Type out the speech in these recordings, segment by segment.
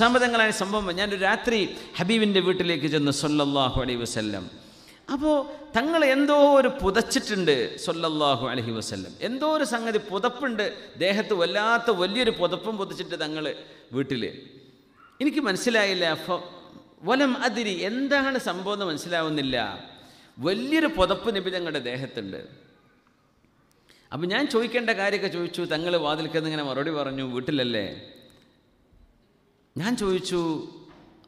സമ്മതങ്ങളായ സംഭവം ഞാനൊരു രാത്രി ഹബീബിൻ്റെ വീട്ടിലേക്ക് ചെന്ന് സൊല്ലാഹു അലൈ വസ്ല്ലം അപ്പോൾ തങ്ങൾ എന്തോ ഒരു പുതച്ചിട്ടുണ്ട് സൊല്ലാഹു അലഹി വസ്ല്ലം എന്തോ ഒരു സംഗതി പുതപ്പുണ്ട് ദേഹത്ത് വല്ലാത്ത വലിയൊരു പുതപ്പും പുതച്ചിട്ട് തങ്ങൾ വീട്ടിൽ എനിക്ക് മനസ്സിലായില്ല വലം അതിരി എന്താണ് സംഭവം എന്ന് മനസ്സിലാവുന്നില്ല വലിയൊരു പുതപ്പ് നബി തങ്ങളുടെ ദേഹത്തുണ്ട് അപ്പം ഞാൻ ചോദിക്കേണ്ട കാര്യമൊക്കെ ചോദിച്ചു തങ്ങൾ വാതിൽക്കെന്നിങ്ങനെ മറുപടി പറഞ്ഞു വീട്ടിലല്ലേ ഞാൻ ചോദിച്ചു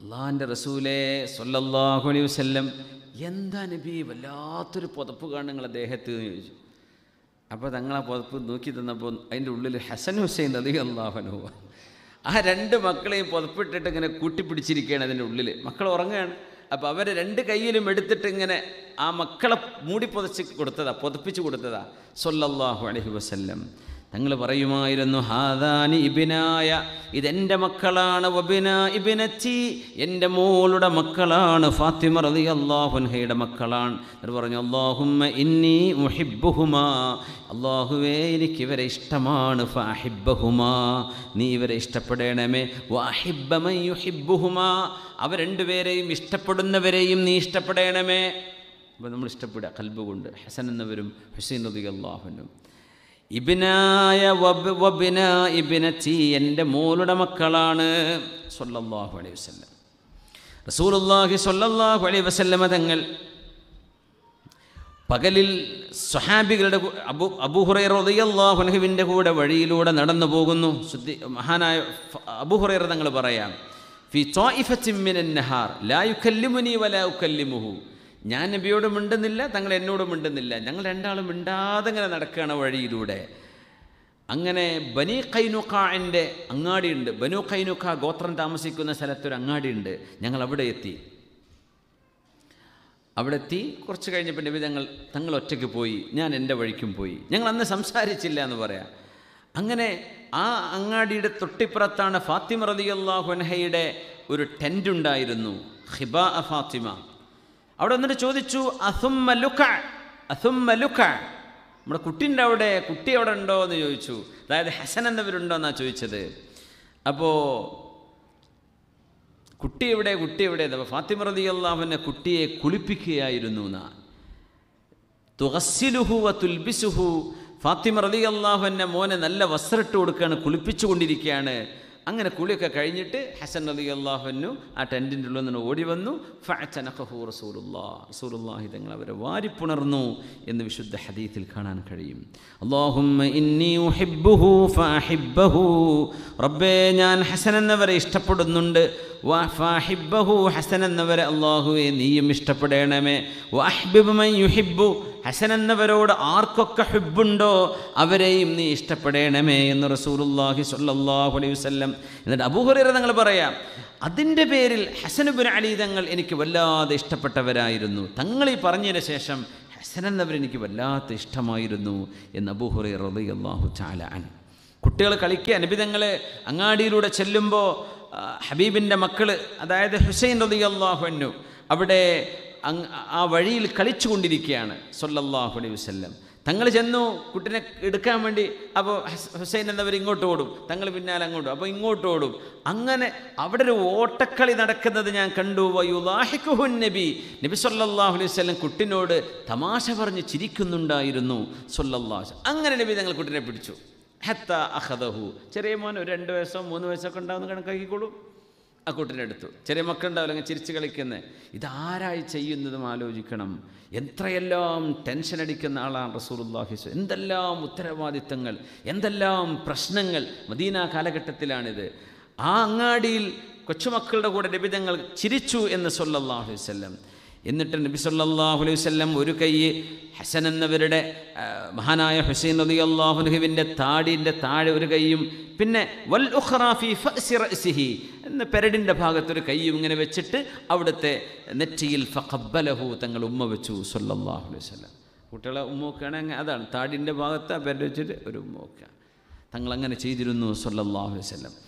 അള്ളാഹിൻ്റെ റസൂലേ സൊല്ലാഹുലി അലൈ വസ്ല്ലം എന്താ നബി വല്ലാത്തൊരു പുതപ്പ് കാണുങ്ങൾ അദ്ദേഹത്തിൽ നിന്ന് ചോദിച്ചു അപ്പോൾ തങ്ങൾ ആ പുതപ്പ് നോക്കി തന്നപ്പോൾ അതിൻ്റെ ഉള്ളിൽ ഹസൻ ഹുസൈൻ അതി അള്ളാഹനു ആ രണ്ട് മക്കളെയും പുതപ്പിട്ടിട്ട് ഇങ്ങനെ കൂട്ടിപ്പിടിച്ചിരിക്കുകയാണ് അതിൻ്റെ ഉള്ളിൽ മക്കൾ ഉറങ്ങുകയാണ് അപ്പോൾ അവരെ രണ്ട് കയ്യിലും എടുത്തിട്ട് ഇങ്ങനെ ആ മക്കളെ മൂടി പുതച്ച് കൊടുത്തതാ പുതപ്പിച്ച് കൊടുത്തതാ സൊല്ലാഹു അലഹി വസ്ല്ലം തങ്ങൾ പറയുമായിരുന്നു ഹാദാനി ഇബിനായ ഇതെൻ്റെ മക്കളാണ് വബിന ഇബിനച്ചി എൻ്റെ മോളുടെ മക്കളാണ് ഫാത്തിമ റതി അള്ളാഹുൻഹയുടെ മക്കളാണ് എന്ന് പറഞ്ഞു അള്ളാഹുമ്മ ഇന്നി മുഹിബുഹുമാ അള്ളാഹുവേ എനിക്ക് ഇവരെ ഇഷ്ടമാണ് ഫാഹിബ്ബഹുമാ നീ ഇവരെ ഇഷ്ടപ്പെടേണമേ വാഹിബമയുഹിബുഹുമാ അവ രണ്ടുപേരെയും ഇഷ്ടപ്പെടുന്നവരെയും നീ ഇഷ്ടപ്പെടേണമേ അപ്പോൾ നമ്മൾ ഇഷ്ടപ്പെടുക കൽബ് കൊണ്ട് ഹസൻ എന്നവരും ഹുസൈൻ റതി അള്ളാഹുനും ഇബിനായ വബിന ഇബിനത്തി എൻ്റെ മോളുടെ മക്കളാണ് സൊല്ലാഹു അലൈഹി വസ്ല്ലം റസൂലുല്ലാഹി സൊല്ലാഹു അലൈഹി വസ്ല്ലമ തങ്ങൾ പകലിൽ സ്വഹാബികളുടെ അബു അബുഹുറൈ റൊതയല്ലാഹുനഹുവിൻ്റെ കൂടെ വഴിയിലൂടെ നടന്നു പോകുന്നു ശുദ്ധി മഹാനായ അബുഹുറൈ തങ്ങൾ പറയാം ഫി ഇഫ ചിമ്മിൻ ലാ യുക്കല്ലിമുനി വലാ ഉക്കല്ലിമുഹു ഞാൻ നബിയോട് മിണ്ടുന്നില്ല തങ്ങൾ എന്നോട് മിണ്ടുന്നില്ല ഞങ്ങൾ രണ്ടാളും മിണ്ടാതെ ഇങ്ങനെ നടക്കുകയാണ് വഴിയിലൂടെ അങ്ങനെ ബനി എൻ്റെ അങ്ങാടിയുണ്ട് ബനു കൈനുഖ ഗോത്രം താമസിക്കുന്ന സ്ഥലത്തൊരു അങ്ങാടിയുണ്ട് ഞങ്ങൾ അവിടെ എത്തി അവിടെ എത്തി കുറച്ച് കഴിഞ്ഞപ്പോൾ നബി ഞങ്ങൾ തങ്ങൾ ഒറ്റയ്ക്ക് പോയി ഞാൻ എൻ്റെ വഴിക്കും പോയി ഞങ്ങൾ അന്ന് സംസാരിച്ചില്ല എന്ന് പറയാം അങ്ങനെ ആ അങ്ങാടിയുടെ തൊട്ടിപ്പുറത്താണ് ഫാത്തിമ റതിയല്ലാഹുനഹയുടെ ഒരു ടെൻ്റ് ഉണ്ടായിരുന്നു ഹിബ ഫാത്തിമ അവിടെ വന്നിട്ട് ചോദിച്ചു അസുമ്മ ലുക്ക അസുമ്മ ലുക്ക നമ്മുടെ കുട്ടിൻ്റെ അവിടെ കുട്ടി അവിടെ ഉണ്ടോ എന്ന് ചോദിച്ചു അതായത് ഹസൻ എന്നവരുണ്ടോ എന്നാണ് ചോദിച്ചത് അപ്പോൾ കുട്ടി എവിടെ കുട്ടി എവിടെ അപ്പോൾ ഫാത്തിമ റതി അള്ളാഹുവിനെ കുട്ടിയെ കുളിപ്പിക്കുകയായിരുന്നു എന്നാ തുഹസ്സിലുഹു തുൽബിസുഹു ഫാത്തിമ റതി അള്ളാഹുവിൻ്റെ മോനെ നല്ല വസ്ത്രം ഇട്ട് കൊടുക്കുകയാണ് കുളിപ്പിച്ചു കൊണ്ടിരിക്കുകയാണ് അങ്ങനെ കുളിയൊക്കെ കഴിഞ്ഞിട്ട് ഹസൻ അലി അള്ളാഹുനു ആ ടെൻറ്റിൻ്റെ ഉള്ളിൽ നിന്ന് ഓടി വന്നു ഫഅനഖഹു റസൂലുല്ലാ റസൂലുല്ലാഹി തങ്ങൾ അവരെ വാരിപ്പുണർന്നു എന്ന് വിശുദ്ധ ഹദീത്തിൽ കാണാൻ കഴിയും അള്ളാഹുമ്മ ഇന്നി റബ്ബേ ഞാൻ ഹസൻ എന്നവരെ ഇഷ്ടപ്പെടുന്നുണ്ട് ഹസൻ എന്നവരെ അള്ളാഹുവെ നീയും ഇഷ്ടപ്പെടേണമേ വഹ്ബിബ് മൻ യുഹിബ്ബു ഹസൻ എന്നവരോട് ആർക്കൊക്കെ ഹിബുണ്ടോ അവരെയും നീ ഇഷ്ടപ്പെടേണമേ എന്ന് റസൂലുല്ലാഹി സല്ലാഹു അലൈഹി വസ്ലം എന്നിട്ട് അബൂഹുറ തങ്ങൾ പറയാം അതിൻ്റെ പേരിൽ ഹസനുബുൻ അലി തങ്ങൾ എനിക്ക് വല്ലാതെ ഇഷ്ടപ്പെട്ടവരായിരുന്നു തങ്ങൾ ഈ പറഞ്ഞതിന് ശേഷം ഹസൻ എനിക്ക് വല്ലാത്ത ഇഷ്ടമായിരുന്നു എന്ന് അബൂഹുറൈ റലി അള്ളാഹു ചാലാൻ കുട്ടികൾ കളിക്കുക നബിതങ്ങൾ അങ്ങാടിയിലൂടെ ചെല്ലുമ്പോൾ ഹബീബിൻ്റെ മക്കൾ അതായത് ഹുസൈൻ റലി അള്ളാഹു അവിടെ ആ വഴിയിൽ കളിച്ചു കൊണ്ടിരിക്കുകയാണ് സൊല്ലാഹു അലൈഹി വസ്ല്ലം തങ്ങൾ ചെന്നു കുട്ടിനെ എടുക്കാൻ വേണ്ടി അപ്പോൾ ഹുസൈൻ എന്നവർ ഇങ്ങോട്ട് ഓടും തങ്ങൾ പിന്നാലെ അങ്ങോട്ട് അപ്പോൾ ഇങ്ങോട്ട് ഓടും അങ്ങനെ അവിടെ ഒരു ഓട്ടക്കളി നടക്കുന്നത് ഞാൻ കണ്ടു വയുലാഹിക്കുഹുൻ നബി നബി സൊല്ലാഹു അലൈഹി വല്ലം കുട്ടിനോട് തമാശ പറഞ്ഞ് ചിരിക്കുന്നുണ്ടായിരുന്നു സൊല്ലാഹു അങ്ങനെ നബി തങ്ങൾ കുട്ടിനെ പിടിച്ചു ഹത്ത അഹദഹു ചെറിയ മോൻ ഒരു രണ്ട് വയസ്സോ മൂന്ന് വയസ്സൊക്കെ ഉണ്ടാകുന്ന കണക്കാക്കിക്കോളൂ ആ കൂട്ടിനെടുത്തു ചെറിയ മക്കളുണ്ടാവില്ല അങ്ങനെ ചിരിച്ച് കളിക്കുന്നത് ഇതാരായി ചെയ്യുന്നതും ആലോചിക്കണം എത്രയെല്ലാം ടെൻഷൻ അടിക്കുന്ന ആളാണ് റസൂറുല്ലാഹിസ് എന്തെല്ലാം ഉത്തരവാദിത്തങ്ങൾ എന്തെല്ലാം പ്രശ്നങ്ങൾ മദീന കാലഘട്ടത്തിലാണിത് ആ അങ്ങാടിയിൽ കൊച്ചുമക്കളുടെ കൂടെ രബിതങ്ങൾ ചിരിച്ചു എന്ന് സൊല്ലാഹു വല്ലം എന്നിട്ട് നബി സല്ലാഹു അലൈഹി വല്ലം ഒരു കൈ ഹസൻ എന്നവരുടെ മഹാനായ ഹുസൈൻ അലി അള്ളാഹുനുഹുവിൻ്റെ താടിൻ്റെ താഴെ ഒരു കൈയും പിന്നെ വൽ ഉഖ്റാഫി ഫിഹി എന്ന് പെരടിൻ്റെ ഭാഗത്തൊരു കൈയും ഇങ്ങനെ വെച്ചിട്ട് അവിടുത്തെ നെറ്റിയിൽ ഫഖബലഹു തങ്ങൾ ഉമ്മ വെച്ചു സല്ലാഹു അലൈഹി സ്വലം കുട്ടികളെ ഉമ്മൊക്കെയാണെങ്കിൽ അതാണ് താടിൻ്റെ ഭാഗത്ത് ആ പെരടി വെച്ചിട്ട് ഒരു ഉമ്മ തങ്ങൾ തങ്ങളങ്ങനെ ചെയ്തിരുന്നു സല്ലാഹു അലൈഹി വസല്ലം